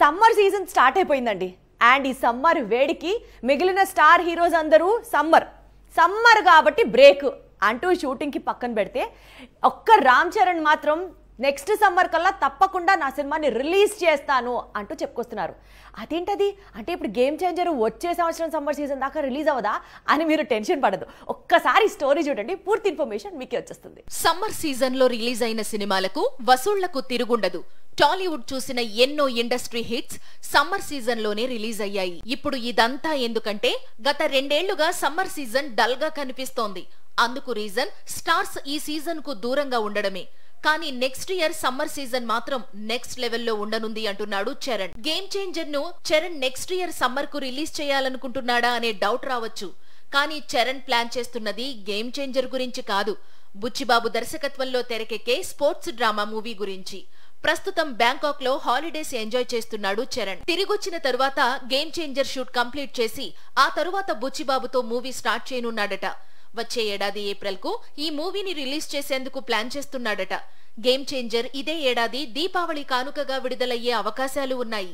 summer season start అయిపోయిందండి and ఈ summer వేడికి మిగిలిన స్టార్ హీరోస్ అందరూ సమ్మర్ సమ్మర్ కాబట్టి బ్రేక్ అంటూ షూటింగ్కి పక్కన పెడితే ఒక్క రామ్ చరణ్ మాత్రం నెక్స్ట్ సమ్మర్ కల్లా తప్పకుండా నా సినిమాని రిలీజ్ చేస్తాను అంటూ చెప్పుకొస్తున్నారు అదేంటది అంటే ఇప్పుడు గేమ్ చేంజర్ వచ్చే సంవత్సరం సమ్మర్ సీజన్ దాకా రిలీజ్ అవ్వదా అని మీరు టెన్షన్ పడదు ఒక్కసారి స్టోరీ చూడండి పూర్తి ఇన్ఫర్మేషన్ మీకే వచ్చేస్తుంది సమ్మర్ సీజన్ లో రిలీజ్ అయిన సినిమాలకు వసూళ్లకు తిరుగుండదు టాలీవుడ్ చూసిన ఎన్నో ఇండస్ట్రీ హిట్స్ సమ్మర్ సీజన్ లోనే రిలీజ్ అయ్యాయి ఇప్పుడు ఇదంతా ఎందుకంటే గత రెండేళ్లుగా సమ్మర్ సీజన్ డల్ గా కనిపిస్తోంది అందుకు రీజన్ స్టార్స్ ఈ సీజన్ కు దూరంగా ఉండడమే కానీ నెక్స్ట్ ఇయర్ సమ్మర్ సీజన్ మాత్రం నెక్స్ట్ లెవెల్లో ఉండనుంది అంటున్నాడు చరణ్ గేమ్ చేంజర్ ను చరణ్ నెక్స్ట్ ఇయర్ సమ్మర్ కు రిలీజ్ చేయాలనుకుంటున్నాడా అనే డౌట్ రావచ్చు కానీ చరణ్ ప్లాన్ చేస్తున్నది గేమ్ చేంజర్ గురించి కాదు బుచ్చిబాబు దర్శకత్వంలో తెరకెక్కే స్పోర్ట్స్ డ్రామా మూవీ గురించి ప్రస్తుతం బ్యాంకాక్ లో హాలిడేస్ ఎంజాయ్ చేస్తున్నాడు చరణ్ తిరిగొచ్చిన తరువాత గేమ్ చేంజర్ షూట్ కంప్లీట్ చేసి ఆ తరువాత బుచ్చిబాబుతో మూవీ స్టార్ట్ చేయనున్నాడట వచ్చే ఏడాది ఏప్రిల్ కు ఈ మూవీని రిలీజ్ చేసేందుకు ప్లాన్ చేస్తున్నాడట గేమ్ చేంజర్ ఇదే ఏడాది దీపావళి కానుకగా విడుదలయ్యే అవకాశాలు ఉన్నాయి